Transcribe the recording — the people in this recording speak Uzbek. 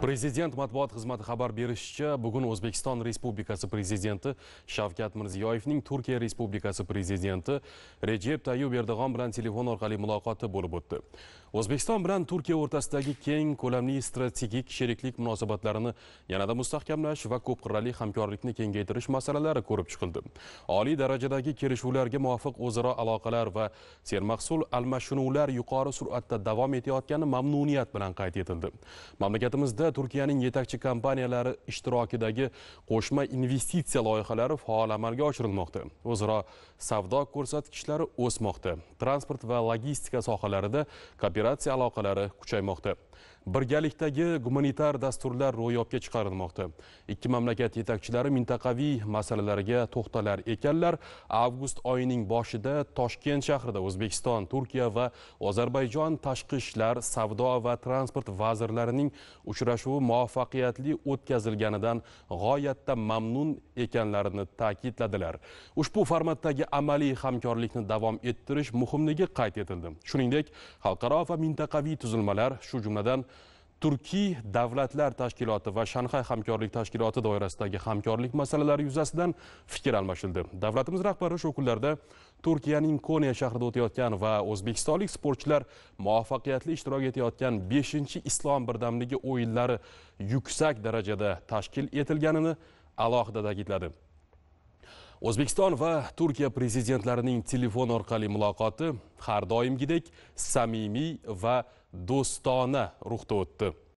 Президент матбуот хизмати хабар беришча, бугун Ўзбекистон Республикаси президенти Шавкат Мирзиёевнинг Туркия Республикаси президенти Реджеп Тайюб Эрдоган билан телефон орқали мулоқоти бўлиб ўтди. Ўзбекистон билан Туркия ўртасидаги кенг кўламли стратегик шериклик муносабатларини янада мустаҳкамлаш ва кўпқирли ҳамкорликни кенгейтириш масалалари кўриб чиқилди. Олий даражадаги келишувларга мувофиқ ўзаро алоқалар ва сермаҳсул алмашинувлар юқори суръатда давом этаётгани мамнуният билан қайд этилди. Мамлакатимизда Turkiyaning yetakchi kompaniyalari ishtirokidagi qo'shma investitsiya loyihalari faol amalga oshirilmoqda. O'zaro savdo ko'rsatkichlari o'smoqda. Transport va logistika sohalarida kooperatsiya aloqalari kuchaymoqda. birgalikdagi gumanitar dasturlar ro'yobga chiqarilmoqda ikki mamlakat yetakchilari mintaqaviy masalalarga to'xtalar ekanlar avgust oyining boshida toshkent shahrida o'zbekiston turkiya va ozarbayjon tashqi ishlar savdo va transport vazirlarining uchrashuvi muvaffaqiyatli o'tkazilganidan g'oyatda mamnun ekanlarini ta'kidladilar ushbu formatdagi amaliy hamkorlikni davom ettirish muhimligi qayd etildi shuningdek xalqaro va mintaqaviy tuzilmalar shu jumladan turkiy davlatlar tashkiloti va shanxay hamkorlik tashkiloti doirasidagi hamkorlik masalalari yuzasidan fikr almashildi davlatimiz rahbari shu kunlarda turkiyaning konya shahrida o'tayotgan va o'zbekistonlik sportchilar muvaffaqiyatli ishtirok etayotgan 5 islom birdamligi o'yinlari yuksak darajada tashkil etilganini alohida ta'kidladi o'zbekiston va turkiya prezidentlarining telefon orqali muloqoti har doimgidek samimiy va do'stona ruhda o'tdi